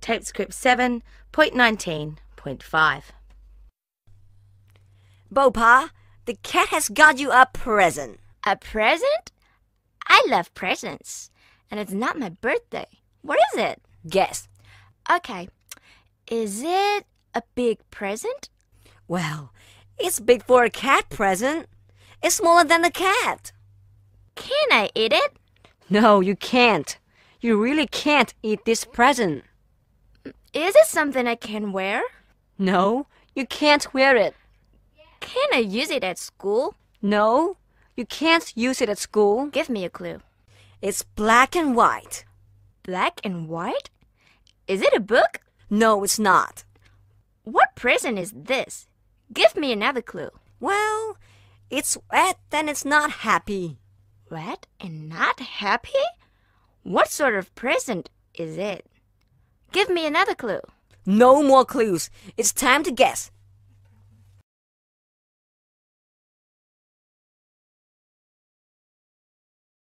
TypeScript 7.19.5. Bopa, the cat has got you a present. A present? I love presents. And it's not my birthday. What is it? Guess. Okay. Is it a big present? Well, it's big for a cat present. It's smaller than a cat. Can I eat it? No, you can't. You really can't eat this present. Is it something I can wear? No, you can't wear it. Can I use it at school? No, you can't use it at school. Give me a clue. It's black and white. Black and white? Is it a book? No, it's not. What present is this? Give me another clue. Well, it's wet and it's not happy. Wet and not happy? What sort of present is it? Give me another clue. No more clues. It's time to guess.